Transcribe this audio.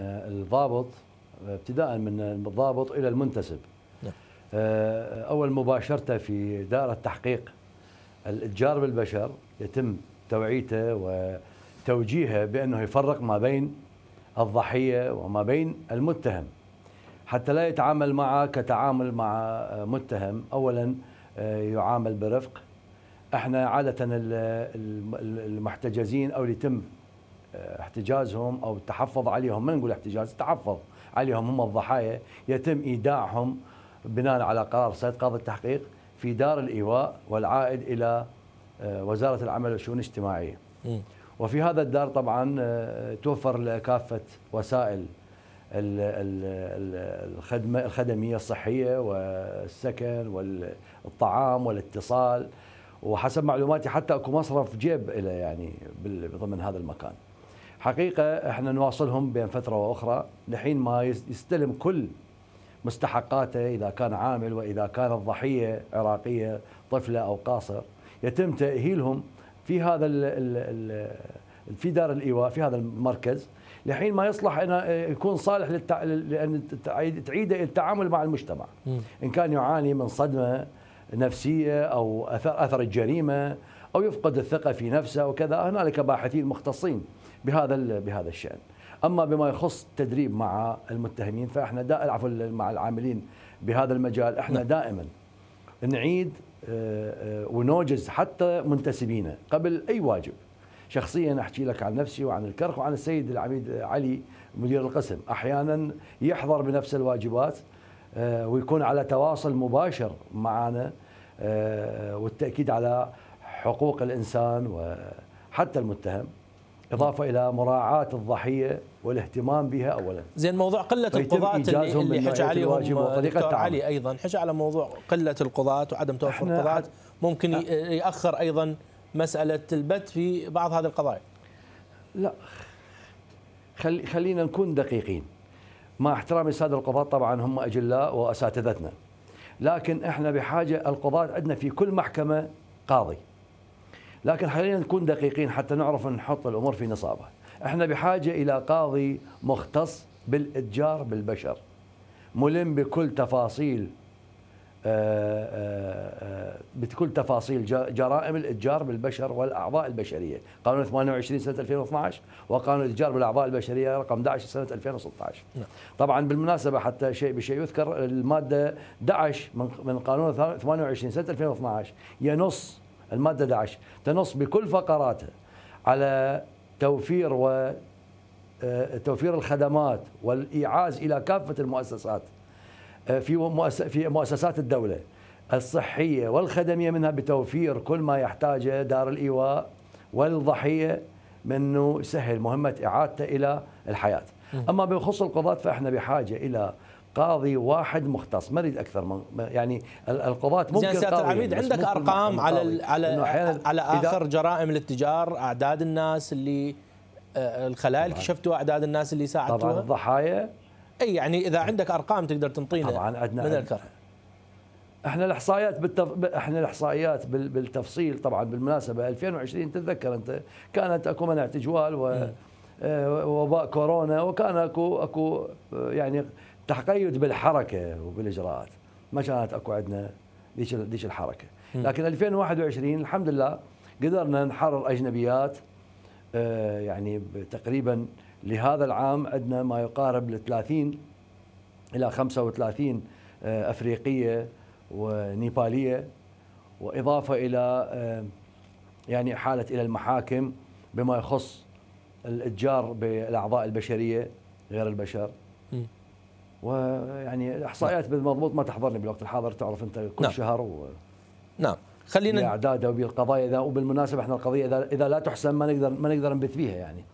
آه، الضابط آه، ابتداء من الضابط الى المنتسب نعم. آه، اول مباشرته في دائره تحقيق الاتجار بالبشر يتم توعيته وتوجيهه بانه يفرق ما بين الضحيه وما بين المتهم حتى لا يتعامل معه كتعامل مع متهم اولا يعامل برفق احنا عاده المحتجزين او اللي يتم احتجازهم او التحفظ عليهم ما نقول احتجاز التحفظ عليهم هم الضحايا يتم ايداعهم بناء على قرار سيد قاضي التحقيق في دار الايواء والعائد الى آه، وزاره العمل والشؤون الاجتماعيه. وفي هذا الدار طبعا آه، توفر كافه وسائل الخدمه الخدميه الصحيه والسكن والطعام والاتصال وحسب معلوماتي حتى اكو مصرف جيب له يعني ضمن هذا المكان. حقيقة احنا نواصلهم بين فترة وأخرى لحين ما يستلم كل مستحقاته إذا كان عامل وإذا كان الضحية عراقية طفلة أو قاصر يتم تأهيلهم في هذا في دار الإيواء في هذا المركز لحين ما يصلح أن آه، يكون صالح للتع... لأن تعيده التعامل مع المجتمع إن كان يعاني من صدمة نفسية أو أثر, أثر الجريمة او يفقد الثقه في نفسه وكذا هنالك باحثين مختصين بهذا بهذا الشان اما بما يخص التدريب مع المتهمين فاحنا دائما عفوا مع العاملين بهذا المجال احنا نعم. دائما نعيد آه، آه، ونوجز حتى منتسبينا قبل اي واجب شخصيا احكي لك عن نفسي وعن الكرخ وعن السيد العميد علي مدير القسم احيانا يحضر بنفس الواجبات آه، ويكون على تواصل مباشر معنا والتاكيد على حقوق الإنسان وحتى المتهم إضافة إلى مراعاة الضحية والاهتمام بها أولا زين موضوع قلة القضاة اللي, اللي حكى عليهم دكتور علي أيضا حكى على موضوع قلة القضاة وعدم توفر القضاة ممكن يأخر أيضا مسألة البت في بعض هذه القضايا لا خلي خلينا نكون دقيقين مع احترامي السادة القضاة طبعا هم أجلاء وأساتذتنا لكن احنا بحاجة القضاة عندنا في كل محكمة قاضي لكن خلينا نكون دقيقين حتى نعرف نحط الامور في نصابها احنا بحاجه الى قاضي مختص بالاتجار بالبشر ملم بكل تفاصيل آه، آه، آه، بكل تفاصيل جرائم الاتجار بالبشر والاعضاء البشريه، قانون 28 سنه 2012 وقانون الاتجار بالاعضاء البشريه رقم 11 سنه 2016. نعم. طبعا بالمناسبه حتى شيء بشيء يذكر الماده 11 من قانون 28 سنه 2012 ينص المادة 11 تنص بكل فقراتها على توفير و آه، توفير الخدمات والإيعاز إلى كافة المؤسسات آه، في في مؤسسات الدولة الصحية والخدمية منها بتوفير كل ما يحتاجه دار الإيواء والضحية منه سهل مهمة إعادته إلى الحياة أما بخصوص القضاة فإحنا بحاجة إلى قاضي واحد مختص ما اريد اكثر من يعني القضاة ممكن زين سياده العميد عندك ارقام على على على اخر جرائم الاتجار اعداد الناس اللي آه، الخلايا اللي كشفتوا اعداد الناس اللي ساعدتوها طبعا الضحايا اي يعني اذا عندك ارقام تقدر تنطينا طبعا عندنا من الكره احنا الاحصائيات بالتف... احنا الاحصائيات بال... بالتفصيل طبعا بالمناسبه 2020 تتذكر انت كانت اكو منع تجوال و... آه، وباء كورونا وكان اكو اكو آه، يعني تقيد بالحركه وبالاجراءات ما كانت اكو عندنا ذيك ذيك الحركه لكن 2021 الحمد لله قدرنا نحرر اجنبيات آه، يعني تقريبا لهذا العام عندنا ما يقارب ال 30 الى 35 آه، افريقيه ونيباليه واضافه الى آه، يعني حاله الى المحاكم بما يخص الاتجار بالاعضاء البشريه غير البشر ويعني الاحصائيات نعم. بالمضبوط ما تحضرني بالوقت الحاضر تعرف انت كل نعم. شهر و... نعم خلينا باعدادها وبالقضايا اذا وبالمناسبه احنا القضيه اذا اذا لا تحسن ما نقدر ما نقدر نبث فيها يعني